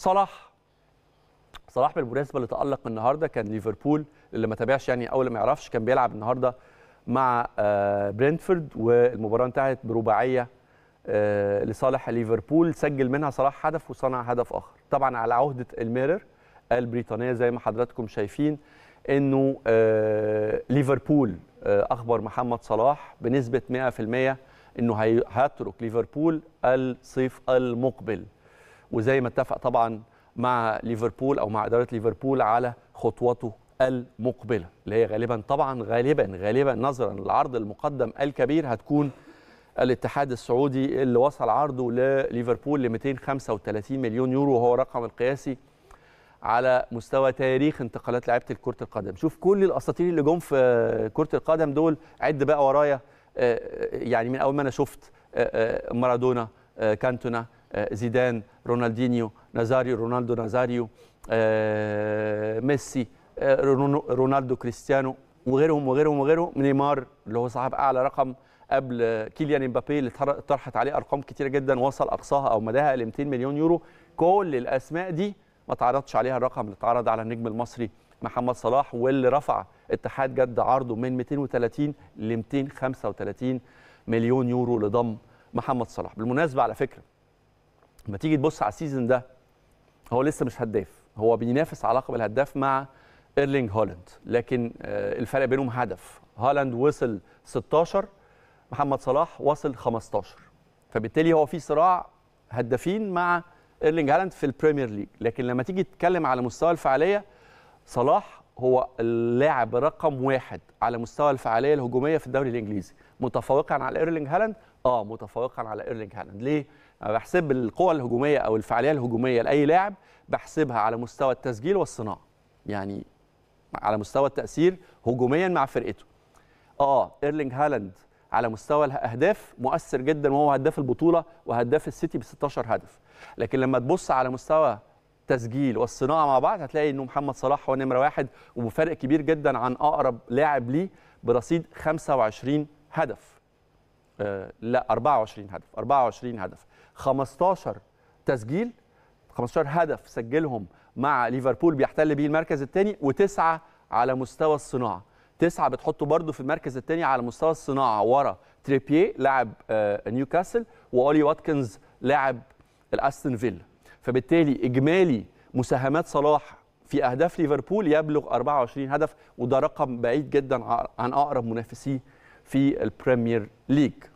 صلاح صلاح بالمناسبه اللي تالق النهارده كان ليفربول اللي ما تابعش يعني او اللي ما يعرفش كان بيلعب النهارده مع آه، برينتفورد والمباراه انتهت برباعيه آه، لصالح ليفربول سجل منها صلاح هدف وصنع هدف اخر طبعا على عهده الميرر البريطانيه زي ما حضراتكم شايفين انه آه، ليفربول اخبر محمد صلاح بنسبه 100% انه هيترك ليفربول الصيف المقبل وزي ما اتفق طبعا مع ليفربول او مع اداره ليفربول على خطوته المقبله اللي هي غالبا طبعا غالبا غالبا نظرا للعرض المقدم الكبير هتكون الاتحاد السعودي اللي وصل عرضه لليفربول ل 235 مليون يورو وهو رقم القياسي على مستوى تاريخ انتقالات لعيبه كره القدم شوف كل الاساطير اللي جم في كره القدم دول عد بقى ورايا آه، آه، يعني من اول ما انا شفت آه، مارادونا كانتونا آه، زيدان رونالدينيو نازاريو رونالدو نازاريو آه، ميسي آه، رونالدو كريستيانو وغيرهم وغيرهم وغيرهم نيمار اللي هو صاحب اعلى رقم قبل كيليان امبابي اللي طرحت عليه ارقام كتيره جدا وصل اقصاها او مداها ل 200 مليون يورو كل الاسماء دي ما تعرضش عليها الرقم اللي اتعرض على النجم المصري محمد صلاح واللي رفع اتحاد جد عرضه من 230 ل 235 مليون يورو لضم محمد صلاح بالمناسبه على فكره لما تيجي تبص على السيزون ده هو لسه مش هداف هو بينافس على لقب الهداف مع ايرلينج هولاند لكن آه، الفرق بينهم هدف هالاند وصل 16 محمد صلاح وصل 15 فبالتالي هو في صراع هدافين مع ايرلينج هالاند في البريمير ليج لكن لما تيجي تتكلم على مستوى الفعاليه صلاح هو اللاعب رقم واحد على مستوى الفعاليه الهجوميه في الدوري الانجليزي متفوقا على ايرلينج هالاند اه متفوقا على ايرلينج هالاند ليه انا بحسب القوه الهجوميه او الفعاليه الهجوميه لاي لاعب بحسبها على مستوى التسجيل والصناعه يعني على مستوى التاثير هجوميا مع فرقته اه ايرلينج هالاند على مستوى الاهداف مؤثر جدا وهو هداف البطوله وهداف السيتي ب 16 هدف لكن لما تبص على مستوى التسجيل والصناعه مع بعض هتلاقي انه محمد صلاح هو نمره واحد وبفرق كبير جدا عن اقرب لاعب ليه برصيد 25 هدف لا 24 هدف 24 هدف 15 تسجيل 15 هدف سجلهم مع ليفربول بيحتل بيه المركز الثاني وتسعه على مستوى الصناعه تسعه بتحطه برده في المركز الثاني على مستوى الصناعه ورا تريبيه لاعب آه، نيوكاسل واولي واتكنز لاعب الاستون فيلا فبالتالي اجمالي مساهمات صلاح في اهداف ليفربول يبلغ 24 هدف وده رقم بعيد جدا عن اقرب منافسيه في البريمير ليج